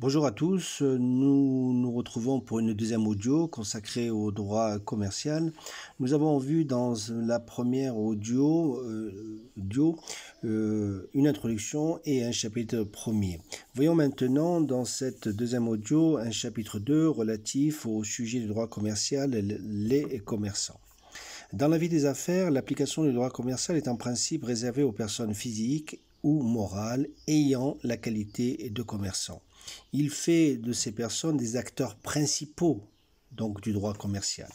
Bonjour à tous, nous nous retrouvons pour une deuxième audio consacrée au droit commercial. Nous avons vu dans la première audio, euh, euh, une introduction et un chapitre premier. Voyons maintenant dans cette deuxième audio un chapitre 2 relatif au sujet du droit commercial, les commerçants. Dans la vie des affaires, l'application du droit commercial est en principe réservée aux personnes physiques ou morale ayant la qualité de commerçant. Il fait de ces personnes des acteurs principaux donc du droit commercial.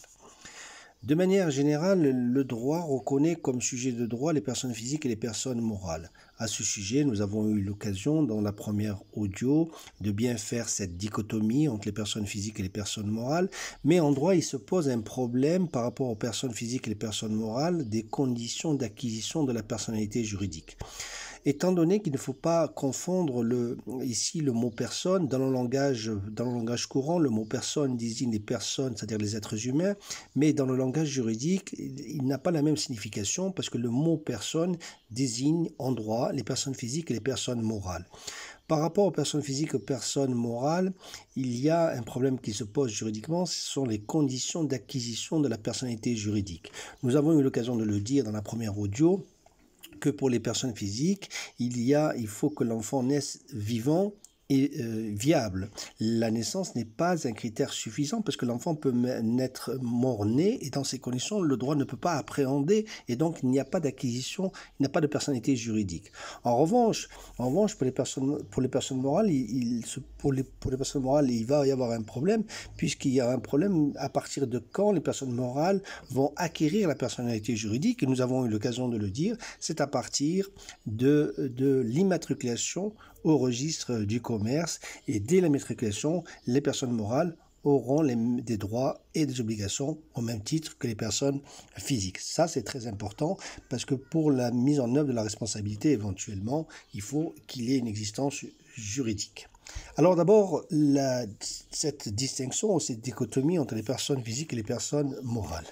De manière générale, le droit reconnaît comme sujet de droit les personnes physiques et les personnes morales. À ce sujet, nous avons eu l'occasion dans la première audio de bien faire cette dichotomie entre les personnes physiques et les personnes morales, mais en droit, il se pose un problème par rapport aux personnes physiques et les personnes morales des conditions d'acquisition de la personnalité juridique étant donné qu'il ne faut pas confondre le, ici le mot personne, dans le, langage, dans le langage courant, le mot personne désigne les personnes, c'est-à-dire les êtres humains, mais dans le langage juridique, il n'a pas la même signification parce que le mot personne désigne en droit les personnes physiques et les personnes morales. Par rapport aux personnes physiques, aux personnes morales, il y a un problème qui se pose juridiquement, ce sont les conditions d'acquisition de la personnalité juridique. Nous avons eu l'occasion de le dire dans la première audio, pour les personnes physiques, il, y a, il faut que l'enfant naisse vivant est euh, viable. La naissance n'est pas un critère suffisant parce que l'enfant peut naître mort-né et dans ces conditions, le droit ne peut pas appréhender et donc il n'y a pas d'acquisition, il n'y a pas de personnalité juridique. En revanche, en revanche pour, les personnes, pour les personnes morales, il, pour, les, pour les personnes morales, il va y avoir un problème puisqu'il y a un problème à partir de quand les personnes morales vont acquérir la personnalité juridique et nous avons eu l'occasion de le dire, c'est à partir de, de l'immatriculation au registre du corps et dès la matriculation, les personnes morales auront des droits et des obligations au même titre que les personnes physiques. Ça, c'est très important parce que pour la mise en œuvre de la responsabilité, éventuellement, il faut qu'il y ait une existence juridique. Alors d'abord, cette distinction cette dichotomie entre les personnes physiques et les personnes morales.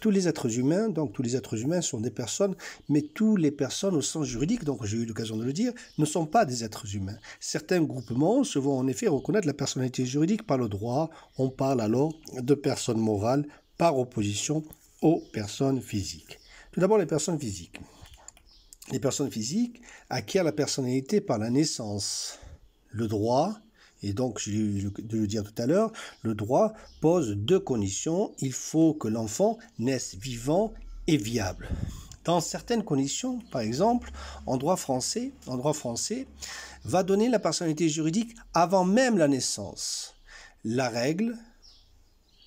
Tous les êtres humains, donc tous les êtres humains sont des personnes, mais toutes les personnes au sens juridique, donc j'ai eu l'occasion de le dire, ne sont pas des êtres humains. Certains groupements se vont en effet reconnaître la personnalité juridique par le droit. On parle alors de personnes morales par opposition aux personnes physiques. Tout d'abord les personnes physiques. Les personnes physiques acquièrent la personnalité par la naissance. Le droit, et donc, je de le dire tout à l'heure, le droit pose deux conditions. Il faut que l'enfant naisse vivant et viable. Dans certaines conditions, par exemple, en droit français, en droit français, va donner la personnalité juridique avant même la naissance. La règle,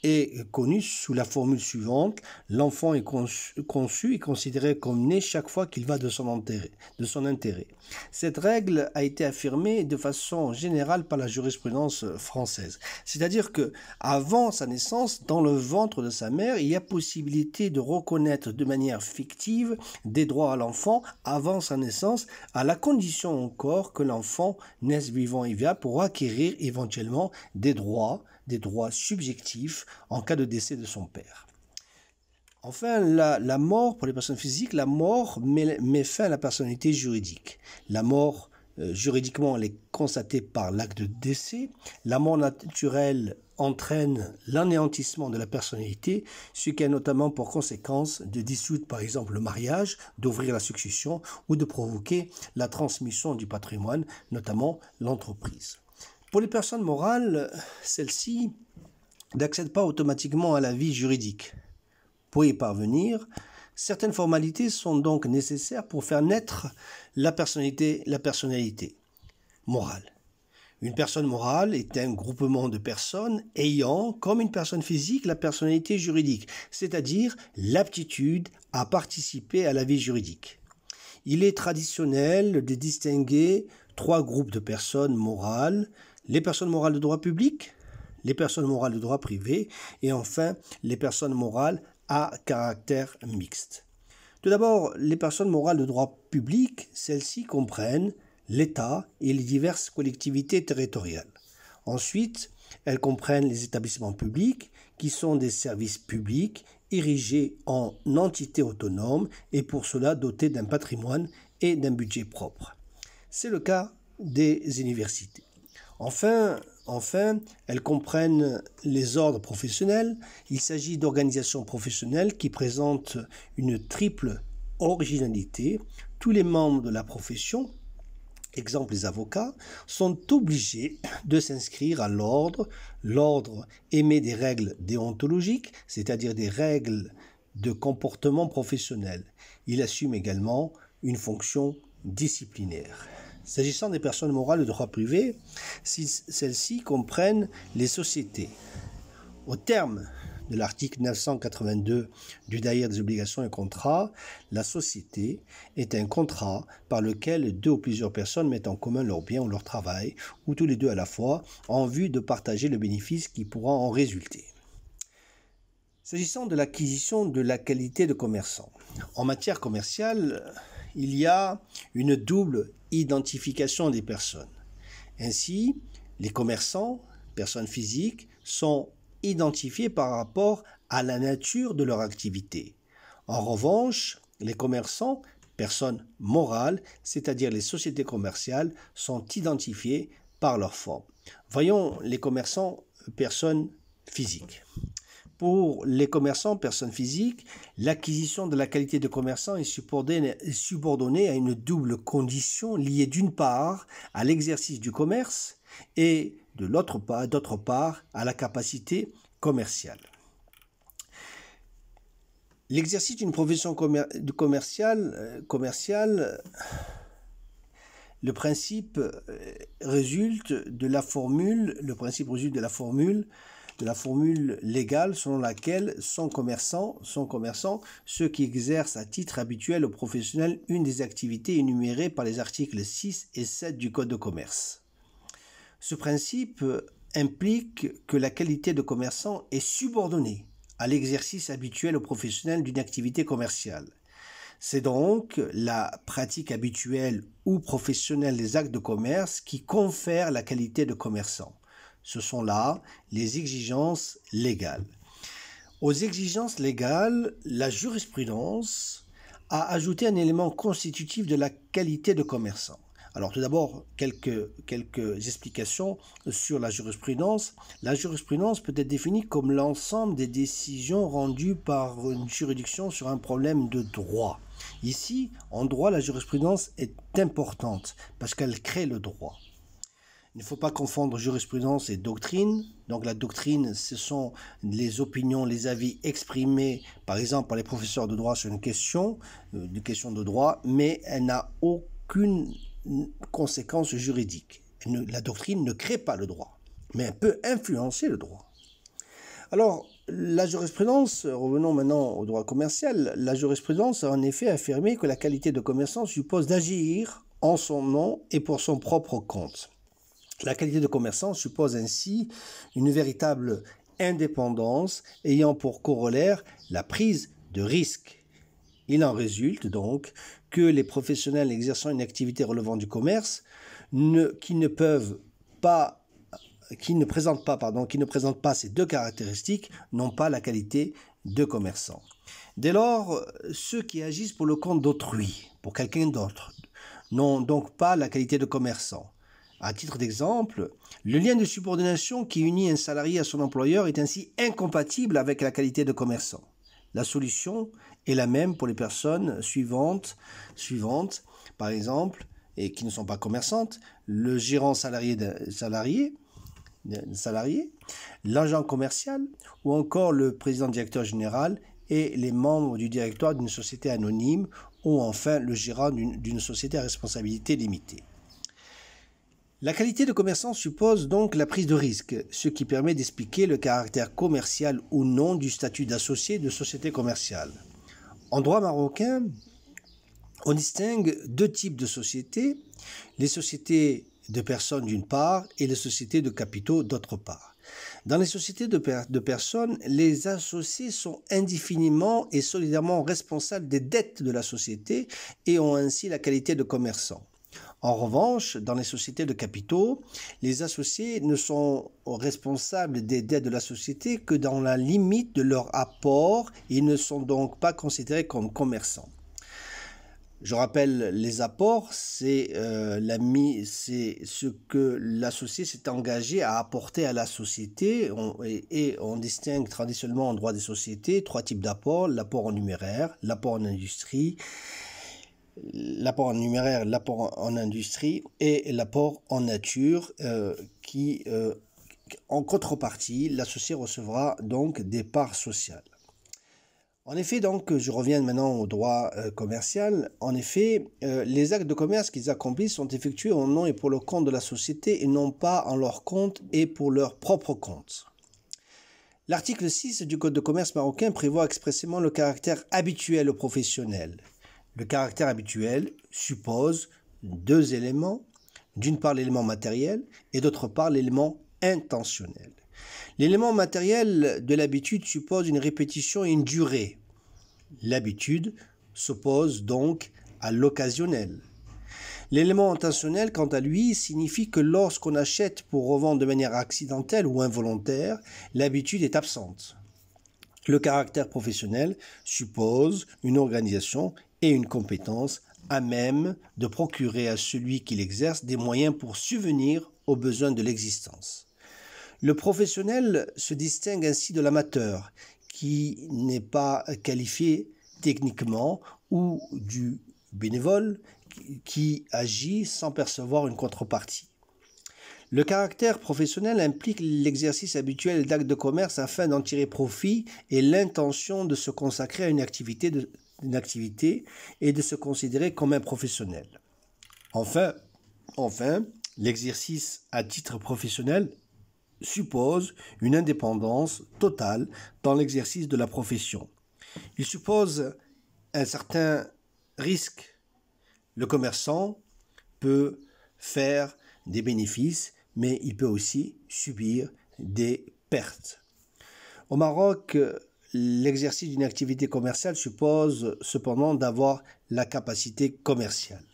est connu sous la formule suivante l'enfant est conçu, et considéré comme né chaque fois qu'il va de son, intérêt, de son intérêt. Cette règle a été affirmée de façon générale par la jurisprudence française. C'est-à-dire que avant sa naissance, dans le ventre de sa mère, il y a possibilité de reconnaître de manière fictive des droits à l'enfant avant sa naissance, à la condition encore que l'enfant naisse vivant et viable pour acquérir éventuellement des droits des droits subjectifs en cas de décès de son père. Enfin, la, mort, pour les personnes physiques, la mort met, fin à la personnalité juridique. La mort, euh, juridiquement, elle est constatée par l'acte de décès. La mort naturelle entraîne l'anéantissement de la personnalité, ce qui a notamment pour conséquence de dissoudre par exemple le mariage, d'ouvrir la succession ou de provoquer la transmission du patrimoine, notamment l'entreprise. Pour les personnes morales, celles-ci n'accèdent pas automatiquement à la vie juridique. Pour y parvenir, certaines formalités sont donc nécessaires pour faire naître la personnalité, morale. Une personne morale est un groupement de personnes ayant, comme une personne physique, la personnalité juridique, c'est-à-dire l'aptitude à participer à la vie juridique. Il est traditionnel de distinguer trois groupes de personnes morales, les personnes morales de droit public, les personnes morales de droit privé et enfin les personnes morales à caractère mixte. Tout d'abord, les personnes morales de droit public, celles-ci comprennent l'État et les diverses collectivités territoriales. Ensuite, elles comprennent les établissements publics, qui sont des services publics érigés en entités autonomes et pour cela dotés d'un patrimoine et d'un budget propre. C'est le cas des universités. Enfin, enfin, elles comprennent les ordres professionnels. Il s'agit d'organisations professionnelles qui présentent une triple originalité. Tous les membres de la profession, exemple les avocats, sont obligés de s'inscrire à l'ordre. L'ordre émet des règles déontologiques, c'est-à-dire des règles de comportement professionnel. Il assume également une fonction disciplinaire. S'agissant des personnes morales de droit privé, si celles-ci comprennent les sociétés. Au terme de l'article 982 du Daïr des obligations et contrats, la société est un contrat par lequel deux ou plusieurs personnes mettent en commun leurs biens ou leur travail, ou tous les deux à la fois, en vue de partager le bénéfice qui pourra en résulter. S'agissant de l'acquisition de la qualité de commerçant, en matière commerciale, il y a une double identification des personnes. Ainsi, les commerçants, personnes physiques, sont identifiés par rapport à la nature de leur activité. En revanche, les commerçants, personnes morales, c'est-à-dire les sociétés commerciales, sont identifiés par leur forme. Voyons les commerçants, personnes physiques pour les commerçants, personnes physiques, l'acquisition de la qualité de commerçant est subordonnée à une double condition liée d'une part à l'exercice du commerce et de l'autre part, d'autre part à la capacité commerciale. L'exercice d'une profession commerciale, euh, commerciale, le principe euh, résulte de la formule, le principe résulte de la formule de la formule légale selon laquelle sont commerçants, sont commerçants ceux qui exercent à titre habituel ou professionnel une des activités énumérées par les articles 6 et 7 du Code de commerce. Ce principe implique que la qualité de commerçant est subordonnée à l'exercice habituel ou professionnel d'une activité commerciale. C'est donc la pratique habituelle ou professionnelle des actes de commerce qui confère la qualité de commerçant. Ce sont là les exigences légales. Aux exigences légales, la jurisprudence a ajouté un élément constitutif de la qualité de commerçant. Alors tout d'abord, quelques, quelques explications sur la jurisprudence. La jurisprudence peut être définie comme l'ensemble des décisions rendues par une juridiction sur un problème de droit. Ici, en droit, la jurisprudence est importante parce qu'elle crée le droit. Il ne faut pas confondre jurisprudence et doctrine. Donc la doctrine, ce sont les opinions, les avis exprimés, par exemple, par les professeurs de droit sur une question, une euh, question de droit, mais elle n'a aucune conséquence juridique. la doctrine ne crée pas le droit, mais elle peut influencer le droit. Alors, la jurisprudence, revenons maintenant au droit commercial, la jurisprudence a en effet affirmé que la qualité de commerçant suppose d'agir en son nom et pour son propre compte. La qualité de commerçant suppose ainsi une véritable indépendance ayant pour corollaire la prise de risque. Il en résulte donc que les professionnels exerçant une activité relevant du commerce qui ne présentent pas qui ne présentent pas ces deux caractéristiques n'ont pas la qualité de commerçant. Dès lors, ceux qui agissent pour le compte d'autrui, pour quelqu'un d'autre, n'ont donc pas la qualité de commerçant. À titre d'exemple, le lien de subordination qui unit un salarié à son employeur est ainsi incompatible avec la qualité de commerçant. La solution est la même pour les personnes suivantes, suivantes par exemple, et qui ne sont pas commerçantes, le gérant salarié salarié, salarié l'agent commercial ou encore le président directeur général et les membres du directoire d'une société anonyme ou enfin le gérant d'une société à responsabilité limitée. La qualité de commerçant suppose donc la prise de risque, ce qui permet d'expliquer le caractère commercial ou non du statut d'associé de société commerciale. En droit marocain, on distingue deux types de sociétés, les sociétés de personnes d'une part et les sociétés de capitaux d'autre part. Dans les sociétés de, personnes, les associés sont indéfiniment et solidairement responsables des dettes de la société et ont ainsi la qualité de commerçant. En revanche, dans les sociétés de capitaux, les associés ne sont responsables des dettes de la société que dans la limite de leur apport. Ils ne sont donc pas considérés comme commerçants. Je rappelle, les apports, c'est euh, ce que l'associé s'est engagé à apporter à la société. et, on distingue traditionnellement en droit des sociétés trois types d'apports l'apport en numéraire, l'apport en industrie l'apport en numéraire, l'apport en industrie et l'apport en nature euh, qui, euh, en contrepartie, l'associé recevra donc des parts sociales. En effet, donc, je reviens maintenant au droit euh, commercial. En effet, les actes de commerce qu'ils accomplissent sont effectués au nom et pour le compte de la société et non pas en leur compte et pour leur propre compte. L'article 6 du Code de commerce marocain prévoit expressément le caractère habituel ou professionnel. Le caractère habituel suppose deux éléments, d'une part l'élément matériel et d'autre part l'élément intentionnel. L'élément matériel de l'habitude suppose une répétition et une durée. L'habitude s'oppose donc à l'occasionnel. L'élément intentionnel, quant à lui, signifie que lorsqu'on achète pour revendre de manière accidentelle ou involontaire, l'habitude est absente. Le caractère professionnel suppose une organisation une compétence à même de procurer à celui qui l'exerce des moyens pour subvenir aux besoins de l'existence. Le professionnel se distingue ainsi de l'amateur, qui n'est pas qualifié techniquement, ou du bénévole, qui agit sans percevoir une contrepartie. Le caractère professionnel implique l'exercice habituel d'actes de commerce afin d'en tirer profit et l'intention de se consacrer à une activité de, activité et de se considérer comme un professionnel. Enfin, enfin, l'exercice à titre professionnel suppose une indépendance totale dans l'exercice de la profession. Il suppose un certain risque. Le commerçant peut faire des bénéfices, mais il peut aussi subir des pertes. Au Maroc, L'exercice d'une activité commerciale suppose cependant d'avoir la capacité commerciale.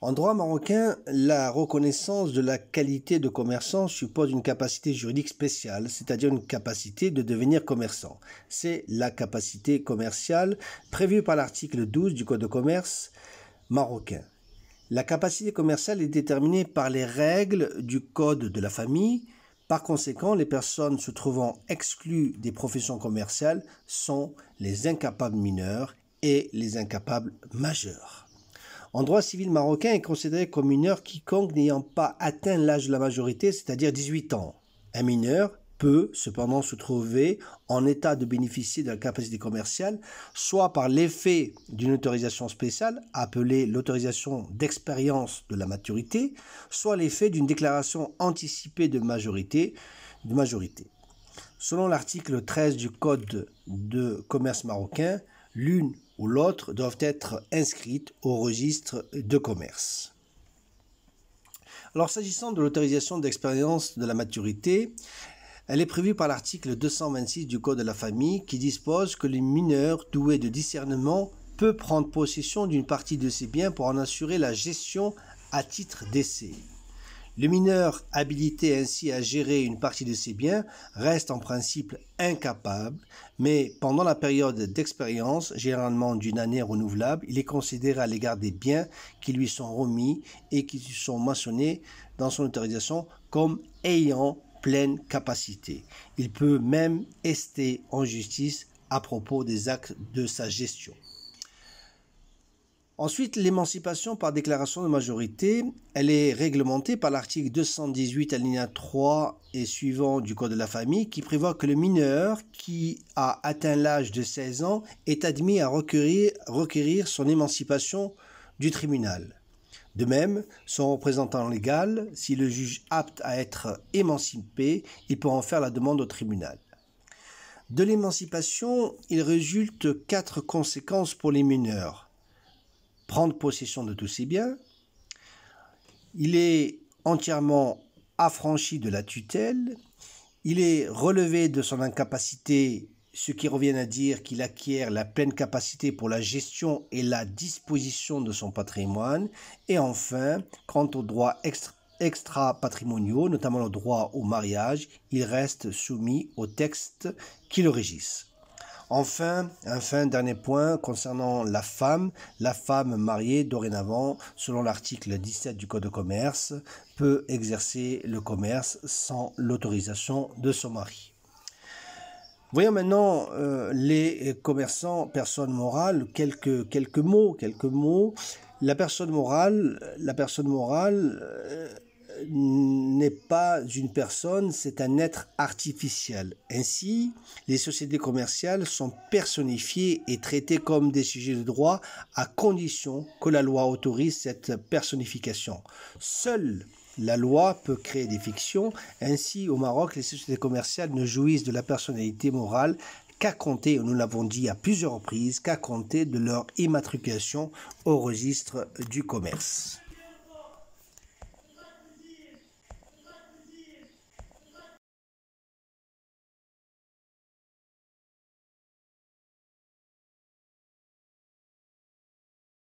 En droit marocain, la reconnaissance de la qualité de commerçant suppose une capacité juridique spéciale, c'est-à-dire une capacité de devenir commerçant. C'est la capacité commerciale prévue par l'article 12 du Code de commerce marocain. La capacité commerciale est déterminée par les règles du Code de la famille, par conséquent, les personnes se trouvant exclues des professions commerciales sont les incapables mineurs et les incapables majeurs. En droit civil marocain est considéré comme mineur quiconque n'ayant pas atteint l'âge de la majorité, c'est-à-dire 18 ans. Un mineur peut cependant se trouver en état de bénéficier de la capacité commerciale, soit par l'effet d'une autorisation spéciale, appelée l'autorisation d'expérience de la maturité, soit l'effet d'une déclaration anticipée de majorité. De majorité. Selon l'article 13 du Code de commerce marocain, l'une ou l'autre doivent être inscrites au registre de commerce. Alors s'agissant de l'autorisation d'expérience de la maturité, elle est prévue par l'article 226 du Code de la famille qui dispose que les mineurs doués de discernement peut prendre possession d'une partie de ses biens pour en assurer la gestion à titre d'essai. Le mineur habilité ainsi à gérer une partie de ses biens reste en principe incapable, mais pendant la période d'expérience, généralement d'une année renouvelable, il est considéré à l'égard des biens qui lui sont remis et qui sont mentionnés dans son autorisation comme ayant pleine capacité. Il peut même ester en justice à propos des actes de sa gestion. Ensuite, l'émancipation par déclaration de majorité, elle est réglementée par l'article 218 alinéa 3 et suivant du Code de la famille qui prévoit que le mineur qui a atteint l'âge de 16 ans est admis à requérir son émancipation du tribunal. De même, son représentant légal, si le juge apte à être émancipé, il peut en faire la demande au tribunal. De l'émancipation, il résulte quatre conséquences pour les mineurs. Prendre possession de tous ses biens. Il est entièrement affranchi de la tutelle. Il est relevé de son incapacité ce qui revient à dire qu'il acquiert la pleine capacité pour la gestion et la disposition de son patrimoine, et enfin, quant aux droits extra-patrimoniaux, notamment le droit au mariage, il reste soumis aux textes qui le régissent. Enfin, enfin, dernier point concernant la femme. La femme mariée, dorénavant, selon l'article 17 du Code de commerce, peut exercer le commerce sans l'autorisation de son mari. Voyons maintenant euh, les euh, commerçants, personnes morales, quelques, quelques mots, quelques mots. La personne morale, la personne morale euh, n'est pas une personne, c'est un être artificiel. Ainsi, les sociétés commerciales sont personnifiées et traitées comme des sujets de droit à condition que la loi autorise cette personnification. Seuls la loi peut créer des fictions. Ainsi, au Maroc, les sociétés commerciales ne jouissent de la personnalité morale qu'à compter, nous l'avons dit à plusieurs reprises, qu'à compter de leur immatriculation au registre du commerce.